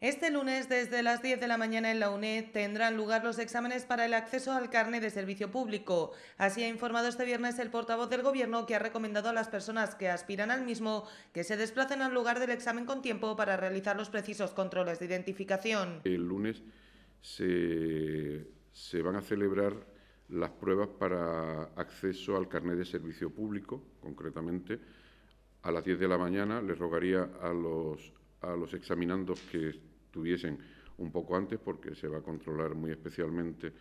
Este lunes, desde las 10 de la mañana en la UNED, tendrán lugar los exámenes para el acceso al carnet de servicio público. Así ha informado este viernes el portavoz del Gobierno, que ha recomendado a las personas que aspiran al mismo que se desplacen al lugar del examen con tiempo para realizar los precisos controles de identificación. El lunes se, se van a celebrar las pruebas para acceso al carnet de servicio público, concretamente. A las 10 de la mañana les rogaría a los a los examinandos que estuviesen un poco antes, porque se va a controlar muy especialmente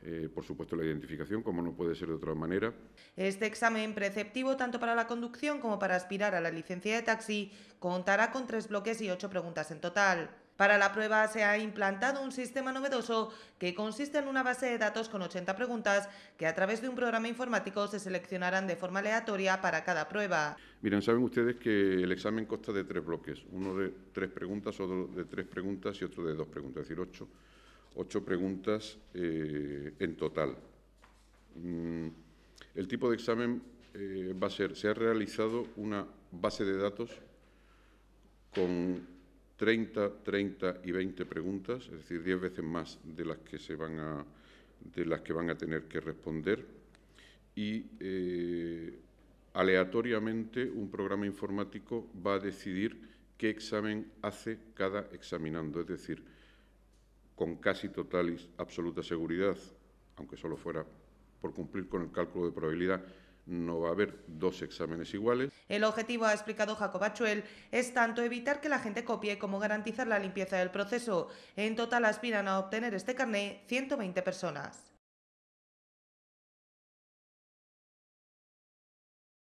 eh, por supuesto, la identificación, como no puede ser de otra manera. Este examen preceptivo, tanto para la conducción como para aspirar a la licencia de taxi, contará con tres bloques y ocho preguntas en total. Para la prueba se ha implantado un sistema novedoso que consiste en una base de datos con 80 preguntas que a través de un programa informático se seleccionarán de forma aleatoria para cada prueba. Miren, saben ustedes que el examen consta de tres bloques, uno de tres preguntas, otro de tres preguntas y otro de dos preguntas, es decir, ocho, preguntas eh, en total. Mm, el tipo de examen eh, va a ser, se ha realizado una base de datos con 30, 30 y 20 preguntas, es decir, 10 veces más de las que, se van, a, de las que van a tener que responder. Y eh, aleatoriamente un programa informático va a decidir qué examen hace cada examinando, es decir, con casi total y absoluta seguridad, aunque solo fuera por cumplir con el cálculo de probabilidad, no va a haber dos exámenes iguales. El objetivo, ha explicado Jacob Achuel, es tanto evitar que la gente copie como garantizar la limpieza del proceso. En total aspiran a obtener este carné 120 personas.